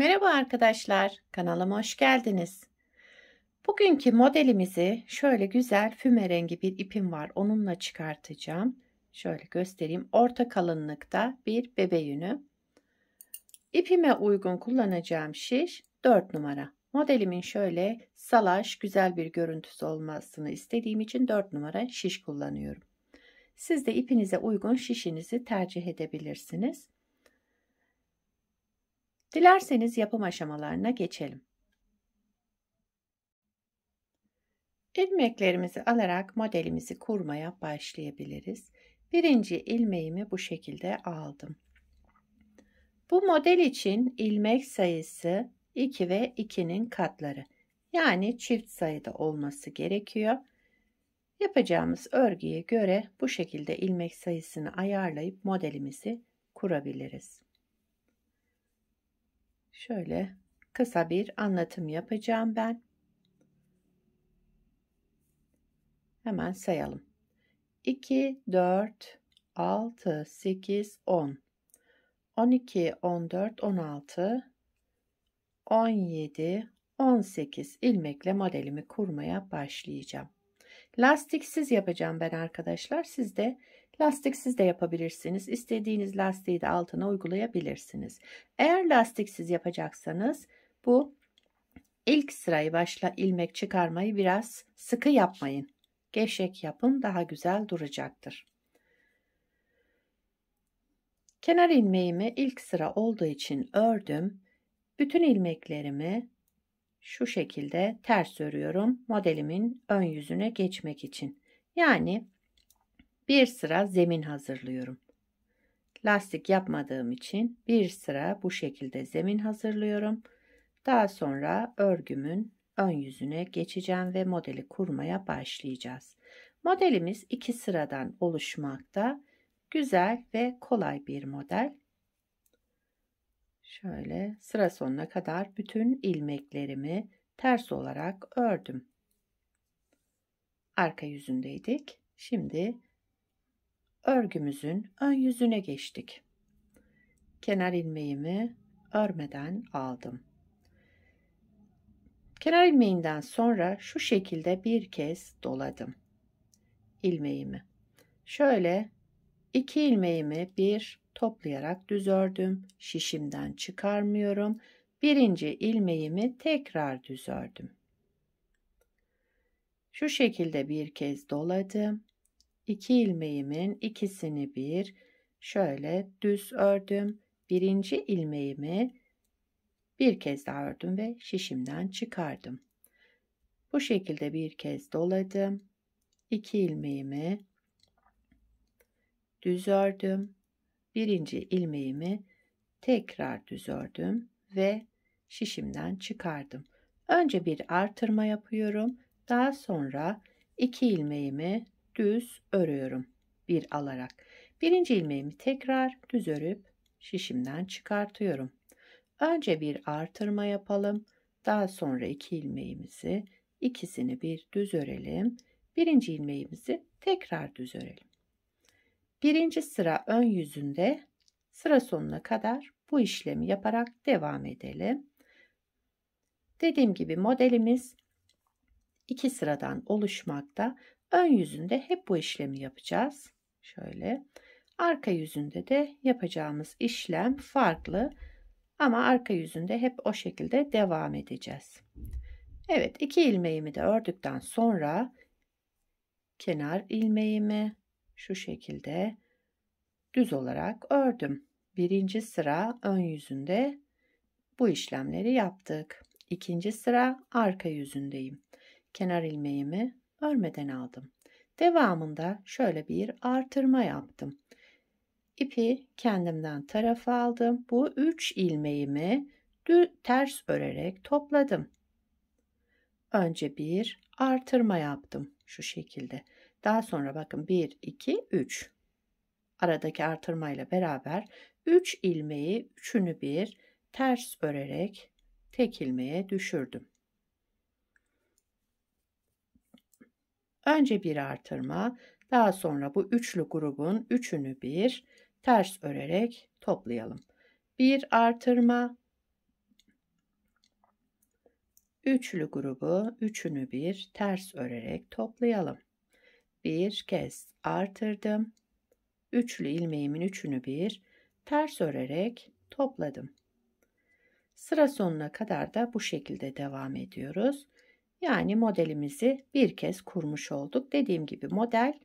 Merhaba arkadaşlar, kanalıma hoş geldiniz. Bugünkü modelimizi şöyle güzel füme rengi bir ipim var. Onunla çıkartacağım. Şöyle göstereyim. Orta kalınlıkta bir bebe yünü. İpime uygun kullanacağım şiş 4 numara. Modelimin şöyle salaş, güzel bir görüntüsü olmasını istediğim için 4 numara şiş kullanıyorum. Siz de ipinize uygun şişinizi tercih edebilirsiniz. Dilerseniz yapım aşamalarına geçelim. İlmeklerimizi alarak modelimizi kurmaya başlayabiliriz. Birinci ilmeğimi bu şekilde aldım. Bu model için ilmek sayısı 2 ve 2'nin katları yani çift sayıda olması gerekiyor. Yapacağımız örgüye göre bu şekilde ilmek sayısını ayarlayıp modelimizi kurabiliriz. Şöyle kısa bir anlatım yapacağım ben. Hemen sayalım. 2, 4, 6, 8, 10. 12, 14, 16, 17, 18 ilmekle modelimi kurmaya başlayacağım. Lastiksiz yapacağım ben arkadaşlar. Siz de Lastiksiz de yapabilirsiniz. İstediğiniz lastiği de altına uygulayabilirsiniz. Eğer lastiksiz yapacaksanız bu ilk sırayı başla ilmek çıkarmayı biraz sıkı yapmayın. Gevşek yapın daha güzel duracaktır. Kenar ilmeğimi ilk sıra olduğu için ördüm. Bütün ilmeklerimi şu şekilde ters örüyorum modelimin ön yüzüne geçmek için. Yani bir sıra zemin hazırlıyorum. Lastik yapmadığım için bir sıra bu şekilde zemin hazırlıyorum. Daha sonra örgümün ön yüzüne geçeceğim ve modeli kurmaya başlayacağız. Modelimiz iki sıradan oluşmakta. Güzel ve kolay bir model. Şöyle sıra sonuna kadar bütün ilmeklerimi ters olarak ördüm. Arka yüzündeydik. Şimdi örgümüzün ön yüzüne geçtik. Kenar ilmeğimi örmeden aldım. Kenar ilmeğinden sonra şu şekilde bir kez doladım ilmeğimi. Şöyle iki ilmeğimi bir toplayarak düz ördüm. Şişimden çıkarmıyorum. Birinci ilmeğimi tekrar düz ördüm. Şu şekilde bir kez doladım. 2 ilmeğimin ikisini bir şöyle düz ördüm. Birinci ilmeğimi bir kez daha ördüm ve şişimden çıkardım. Bu şekilde bir kez doladım. 2 ilmeğimi düz ördüm. Birinci ilmeğimi tekrar düz ördüm ve şişimden çıkardım. Önce bir artırma yapıyorum. Daha sonra 2 ilmeğimi düz örüyorum. Bir alarak. Birinci ilmeğimi tekrar düz örüp şişimden çıkartıyorum. Önce bir artırma yapalım. Daha sonra iki ilmeğimizi ikisini bir düz örelim. Birinci ilmeğimizi tekrar düz örelim. Birinci sıra ön yüzünde sıra sonuna kadar bu işlemi yaparak devam edelim. Dediğim gibi modelimiz iki sıradan oluşmakta. Ön yüzünde hep bu işlemi yapacağız. Şöyle. Arka yüzünde de yapacağımız işlem farklı ama arka yüzünde hep o şekilde devam edeceğiz. Evet, iki ilmeğimi de ördükten sonra kenar ilmeğimi şu şekilde düz olarak ördüm. Birinci sıra ön yüzünde bu işlemleri yaptık. İkinci sıra arka yüzündeyim. Kenar ilmeğimi örmeden aldım. Devamında şöyle bir artırma yaptım. İpi kendimden tarafa aldım. Bu 3 ilmeğimi ters örerek topladım. Önce bir artırma yaptım şu şekilde. Daha sonra bakın 1 2 3. Aradaki artırmayla beraber 3 ilmeği üçünü bir ters örerek tek ilmeğe düşürdüm. Önce bir artırma, daha sonra bu üçlü grubun üçünü bir ters örerek toplayalım. Bir artırma, üçlü grubu üçünü bir ters örerek toplayalım. Bir kez artırdım. Üçlü ilmeğimin üçünü bir ters örerek topladım. Sıra sonuna kadar da bu şekilde devam ediyoruz. Yani modelimizi bir kez kurmuş olduk. Dediğim gibi model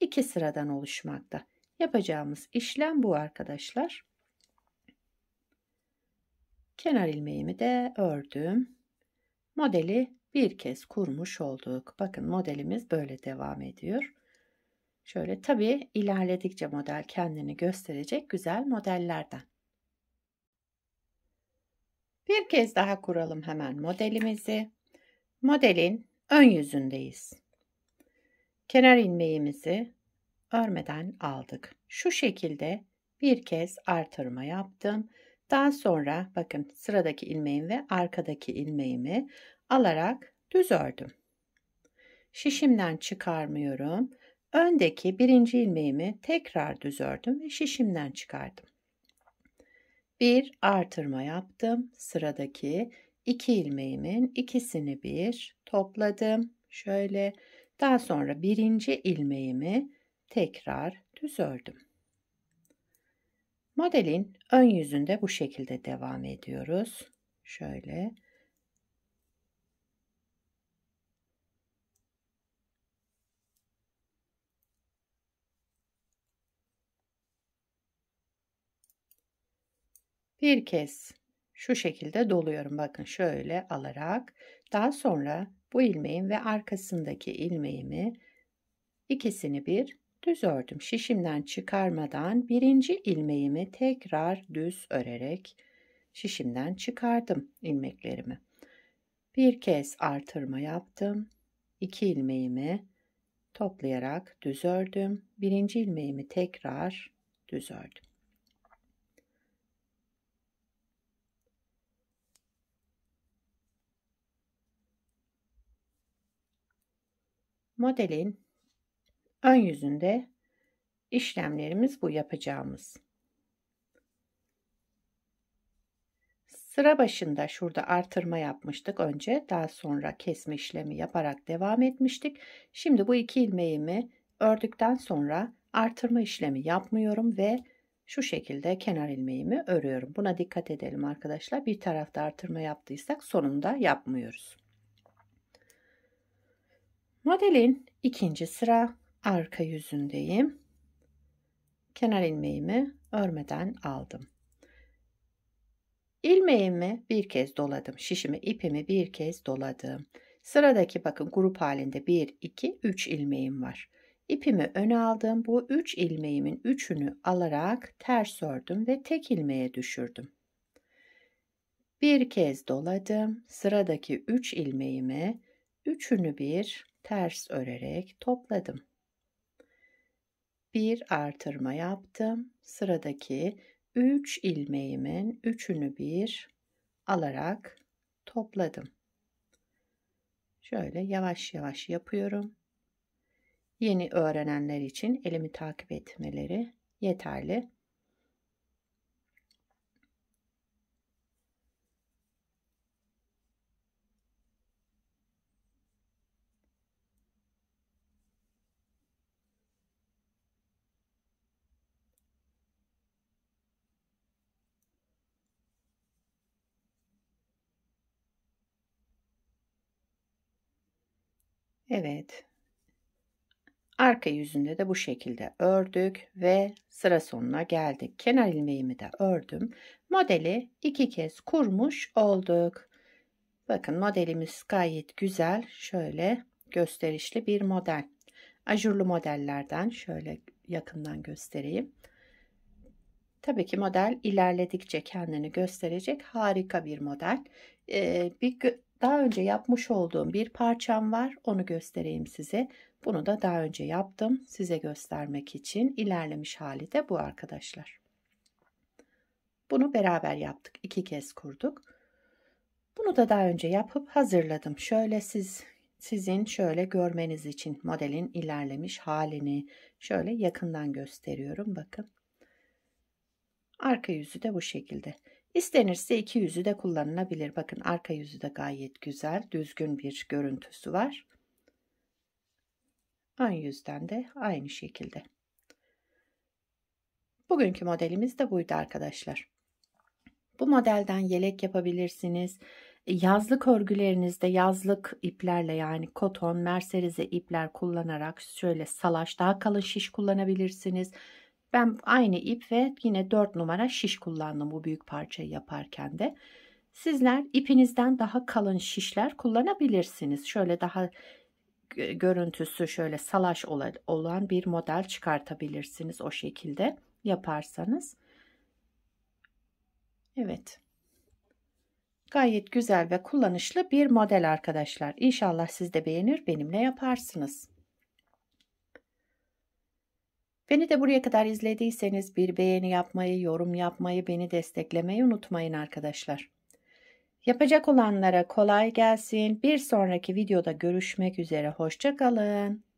iki sıradan oluşmakta. Yapacağımız işlem bu arkadaşlar. Kenar ilmeğimi de ördüm. Modeli bir kez kurmuş olduk. Bakın modelimiz böyle devam ediyor. Şöyle tabi ilerledikçe model kendini gösterecek güzel modellerden. Bir kez daha kuralım hemen modelimizi. Modelin ön yüzündeyiz. Kenar ilmeğimizi örmeden aldık. Şu şekilde bir kez artırma yaptım. Daha sonra bakın sıradaki ilmeğim ve arkadaki ilmeğimi alarak düz ördüm. Şişimden çıkarmıyorum. Öndeki birinci ilmeğimi tekrar düz ördüm ve şişimden çıkardım. Bir artırma yaptım. Sıradaki 2 ilmeğimin ikisini bir topladım. Şöyle daha sonra birinci ilmeğimi tekrar düz ördüm. Modelin ön yüzünde bu şekilde devam ediyoruz. Şöyle bir kez şu şekilde doluyorum. Bakın şöyle alarak daha sonra bu ilmeğin ve arkasındaki ilmeğimi ikisini bir düz ördüm. Şişimden çıkarmadan birinci ilmeğimi tekrar düz örerek şişimden çıkardım ilmeklerimi. Bir kez artırma yaptım. İki ilmeğimi toplayarak düz ördüm. Birinci ilmeğimi tekrar düz ördüm. Modelin ön yüzünde işlemlerimiz bu yapacağımız. Sıra başında şurada artırma yapmıştık önce. Daha sonra kesme işlemi yaparak devam etmiştik. Şimdi bu iki ilmeğimi ördükten sonra artırma işlemi yapmıyorum ve şu şekilde kenar ilmeğimi örüyorum. Buna dikkat edelim arkadaşlar. Bir tarafta artırma yaptıysak sonunda yapmıyoruz. Modelin ikinci sıra arka yüzündeyim. Kenar ilmeğimi örmeden aldım. Ilmeğimi bir kez doladım. Şişimi, ipimi bir kez doladım. Sıradaki bakın grup halinde 1, 2, 3 ilmeğim var. İpimi öne aldım. Bu 3 üç ilmeğimin üçünü alarak ters ördüm ve tek ilmeğe düşürdüm. Bir kez doladım. Sıradaki 3 üç ilmeğimi üçünü bir ters örerek topladım. Bir artırma yaptım. Sıradaki 3 ilmeğimin üçünü bir alarak topladım. Şöyle yavaş yavaş yapıyorum. Yeni öğrenenler için elimi takip etmeleri yeterli. Evet. Arka yüzünde de bu şekilde ördük ve sıra sonuna geldik. Kenar ilmeğimi de ördüm. Modeli iki kez kurmuş olduk. Bakın modelimiz gayet güzel. Şöyle gösterişli bir model. Ajurlu modellerden şöyle yakından göstereyim. Tabii ki model ilerledikçe kendini gösterecek harika bir model. Ee, bir daha önce yapmış olduğum bir parçam var. Onu göstereyim size. Bunu da daha önce yaptım. Size göstermek için ilerlemiş hali de bu arkadaşlar. Bunu beraber yaptık. iki kez kurduk. Bunu da daha önce yapıp hazırladım. Şöyle siz sizin şöyle görmeniz için modelin ilerlemiş halini şöyle yakından gösteriyorum. Bakın. Arka yüzü de bu şekilde. İstenirse iki yüzü de kullanılabilir. Bakın arka yüzü de gayet güzel, düzgün bir görüntüsü var. Ön yüzden de aynı şekilde. Bugünkü modelimiz de buydu arkadaşlar. Bu modelden yelek yapabilirsiniz. Yazlık örgülerinizde yazlık iplerle yani koton, merserize ipler kullanarak şöyle salaş daha kalın şiş kullanabilirsiniz. Ben aynı ip ve yine 4 numara şiş kullandım bu büyük parçayı yaparken de. Sizler ipinizden daha kalın şişler kullanabilirsiniz. Şöyle daha görüntüsü şöyle salaş olan bir model çıkartabilirsiniz o şekilde yaparsanız. Evet. Gayet güzel ve kullanışlı bir model arkadaşlar. İnşallah siz de beğenir benimle yaparsınız. Beni de buraya kadar izlediyseniz bir beğeni yapmayı, yorum yapmayı, beni desteklemeyi unutmayın arkadaşlar. Yapacak olanlara kolay gelsin. Bir sonraki videoda görüşmek üzere. Hoşçakalın.